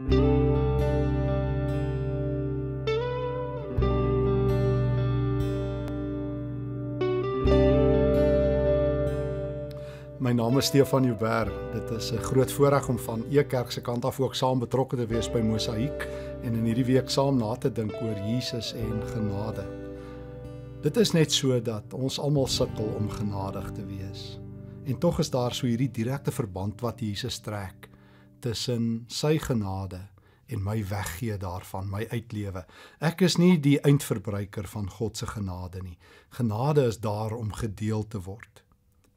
My naam is Stefan Huber. Dit is 'n groot voorreg om van Ekerk se kant af ook saam betrokke te wees by Mosaïek en in hierdie week saam na te dink oor Jesus en genade. Dit is net so dat ons almal sukkel om genadig te wees. En tog is daar so hierdie direkte verband wat Jesus trek tussen sy genade en my weggee daarvan, my uitlewe. Ek is nie die eindverbruiker van God se genade nie. Genade is daar om gedeel te word.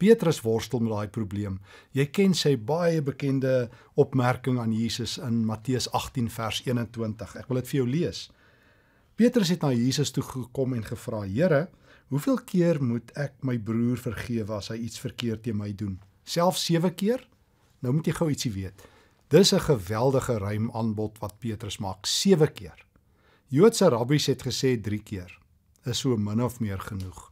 Petrus worstel met daai probleem. Jy ken sy baie bekende opmerking aan Jesus in Matteus 18 vers 21. Ek wil dit vir jou lees. Petrus het na Jesus toe gekom en gevra: "Here, hoeveel keer moet ek my broer vergewe as hy iets verkeerd teen my doen? Selfs 7 keer?" Nou moet jy gou ietsie weet. Dis 'n geweldige ruim aanbod wat Petrus maak 7 keer. Joodse rabbies het gesê 3 keer is so min of meer genoeg.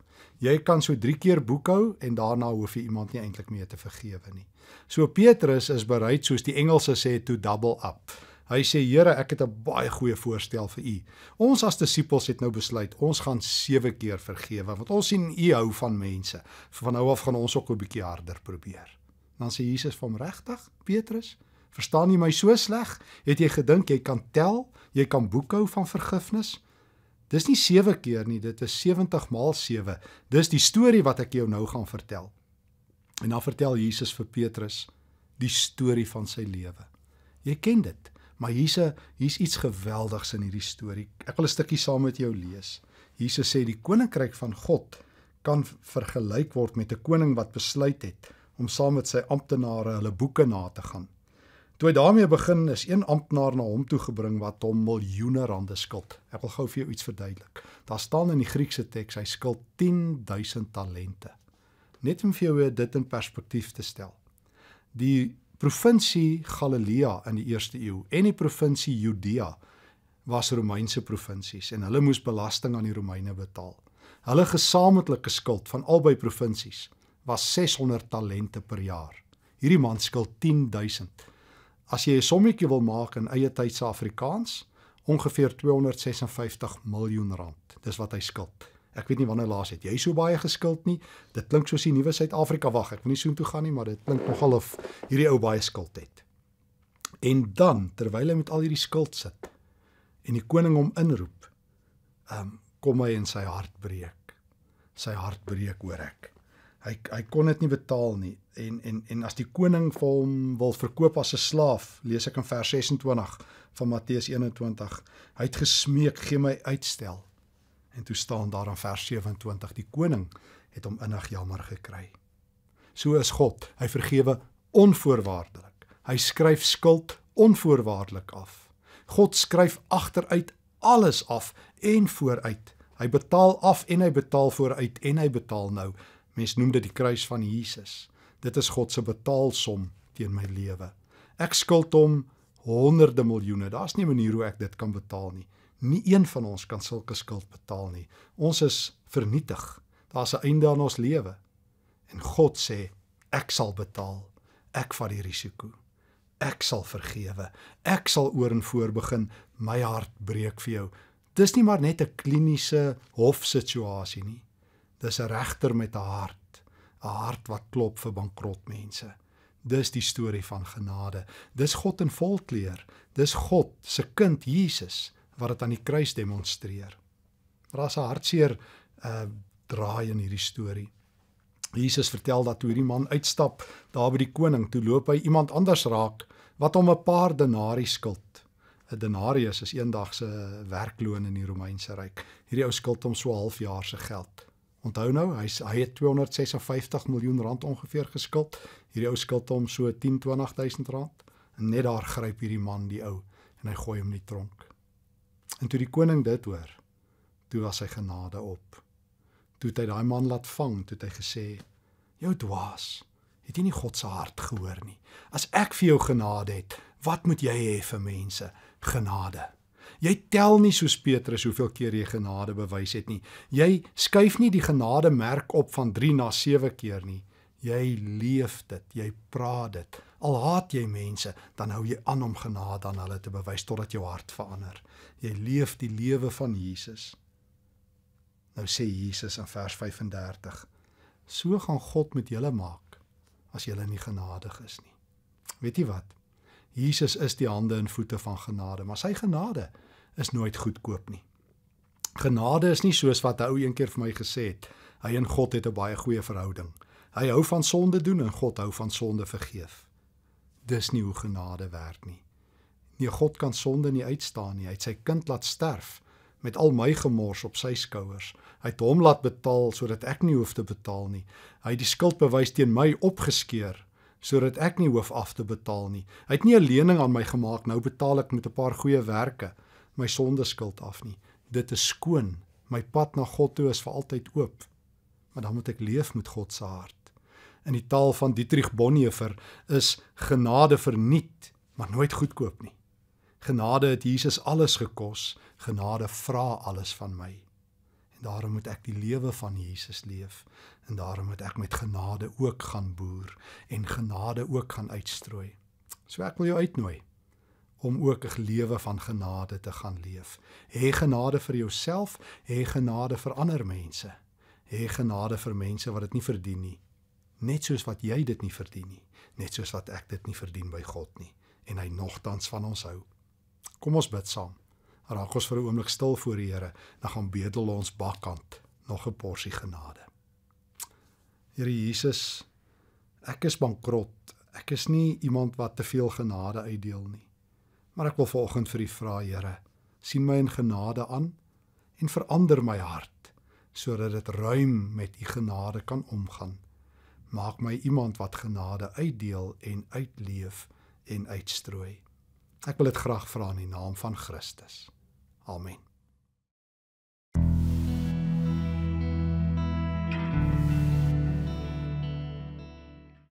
Jy kan so 3 keer boekhou en daarna hoef jy iemand nie eintlik meer te vergewe nie. So Petrus is bereid soos die Engelse sê to double up. Hy sê Here, ek het 'n baie goeie voorstel vir u. Ons as disippels het nou besluit ons gaan 7 keer vergewe want ons sien u hou van mense. Van nou af gaan ons ook 'n bietjie harder probeer. Dan sê Jesus van regtig, Petrus, Verstaan jy my so sleg? Het jy gedink jy kan tel? Jy kan boekhou van vergifnis? Dis nie 7 keer nie, dit is 70 maal 7. Dis die storie wat ek jou nou gaan vertel. En dan vertel Jesus vir Petrus die storie van sy lewe. Jy ken dit, maar hierse hier's iets geweldigs in hierdie storie. Ek wil 'n stukkie saam met jou lees. Jesus sê die koninkryk van God kan vergelyk word met 'n koning wat besluit het om saam met sy amptenare hulle boeke na te gaan. Toe hy daarmee begin, is een amptenaar na hom toe gebring wat hom miljoene rande skuld. Ek wil gou vir jou iets verduidelik. Daar staan in die Griekse teks hy skuld 10000 talente. Net om vir jou dit in perspektief te stel. Die provinsie Galilea in die 1ste eeu en die provinsie Judea was Romeinse provinsies en hulle moes belasting aan die Romeine betaal. Hulle gesamentlike skuld van albei provinsies was 600 talente per jaar. Hierdie man skuld 10000 As jy 'n sommetjie wil maak in eie tyd se Afrikaans, ongeveer 256 miljoen rand. Dis wat hy skuld. Ek weet nie wanneer laas het jy so baie geskuld nie. Dit klink soos die nuwe Suid-Afrika wag. Ek wil nie soontoe gaan nie, maar dit klink nogal of hierdie ou baie skuld het. En dan terwyl hy met al hierdie skuld sit en die koning hom inroep, um, kom hy in sy hart breek. Sy hart breek oor ek hy hy kon dit nie betaal nie en en en as die koning vir hom wil verkoop as 'n slaaf lees ek in vers 26 van Matteus 21 hy het gesmeek gee my uitstel en toe staan daar in vers 27 die koning het hom innig jammer gekry so is god hy vergewe onvoorwaardelik hy skryf skuld onvoorwaardelik af god skryf agteruit alles af en vooruit hy betaal af en hy betaal vooruit en hy betaal nou Mense noem dit die kruis van Jesus. Dit is God se betaalsom teen my lewe. Ek skuld hom honderde miljoene. Daar's nie 'n manier hoe ek dit kan betaal nie. Nie een van ons kan sulke skuld betaal nie. Ons is vernietig. Daar's 'n einde aan ons lewe. En God sê, ek sal betaal. Ek vat die risiko. Ek sal vergewe. Ek sal oor en voor begin my hart breek vir jou. Dis nie maar net 'n kliniese hofsituasie nie. Dis 'n regter met 'n hart, 'n hart wat klop vir bankrot mense. Dis die storie van genade. Dis God in volkleur. Dis God se kind Jesus wat dit aan die kruis demonstreer. Maar as 'n hartseer uh draai in hierdie storie. Jesus vertel dat toe hierdie man uitstap daar by die koning, toe loop hy iemand anders raak wat hom 'n paar denarii skuld. 'n Denarius is eendag se werkloon in die Romeinse ryk. Hierdie ou skuld hom so 'n halfjaar se geld. Onthou nou, hy hy het 256 miljoen rand ongeveer geskuld. Hierdie ou skuld hom so 10 20000 rand. En net daar gryp hierdie man die ou en hy gooi hom in die tronk. En toe die koning dit hoor, toe was sy genade op. Toe het hy daai man laat vang, toe het hy gesê: "Jou dwaas, het jy nie God se hart gehoor nie? As ek vir jou genade het, wat moet jy hê vir mense? Genade." Jy tel nie soos Petrus hoeveel keer jy genade bewys het nie. Jy skuif nie die genade merk op van 3 na 7 keer nie. Jy leef dit, jy praat dit. Al haat jy mense, dan hou jy aan om genade aan hulle te bewys totdat jou hart verander. Jy leef die lewe van Jesus. Nou sê Jesus in vers 35: So gaan God met julle maak as julle nie genadig is nie. Weet jy wat? Jesus is die hande en voete van genade, maar sy genade is nooit goedkoop nie. Genade is nie soos wat 'n ou eendag vir my gesê het. Hy en God het 'n baie goeie verhouding. Hy hou van sonde doen en God hou van sonde vergeef. Dis nie hoe genade werk nie. Nee, God kan sonde nie uitstaan nie. Hy het sy kind laat sterf met al my gemors op sy skouers. Hy het hom laat betaal sodat ek nie hoef te betaal nie. Hy het die skuldbewys teen my opgeskeur sodat ek nie hoef af te betaal nie. Hy het nie 'n lening aan my gemaak. Nou betaal ek met 'n paar goeie werke my sondeskuld af nie. Dit is skoon. My pad na God toe is vir altyd oop. Maar dan moet ek leef met God se hart. In die taal van Dietrich Bonhoeffer is genade verniet, maar nooit goedkoop nie. Genade het Jesus alles gekos. Genade vra alles van my. En daarom moet ek die lewe van Jesus leef en daarom moet ek met genade ook gaan boer en genade ook gaan uitstrooi. So ek wil jou uitnooi om ook 'n lewe van genade te gaan leef. Hê genade vir jouself, hê genade vir ander mense. Hê genade vir mense wat dit nie verdien nie. Net soos wat jy dit nie verdien nie, net soos wat ek dit nie verdien by God nie en hy nogtans van ons hou. Kom ons bid saam. Raak ons vir 'n oomblik stil voor die Here, dan gaan bedel ons bakkant nog 'n porsie genade. Here Jesus, ek is bankrot. Ek is nie iemand wat te veel genade uitdeel nie. Maar ek wil vanoggend vir U vra, Here, sien my in genade aan en verander my hart sodat dit ruim met U genade kan omgaan. Maak my iemand wat genade uitdeel en uitleef en uitstrooi. Ek wil dit graag vra in die naam van Christus. Amen.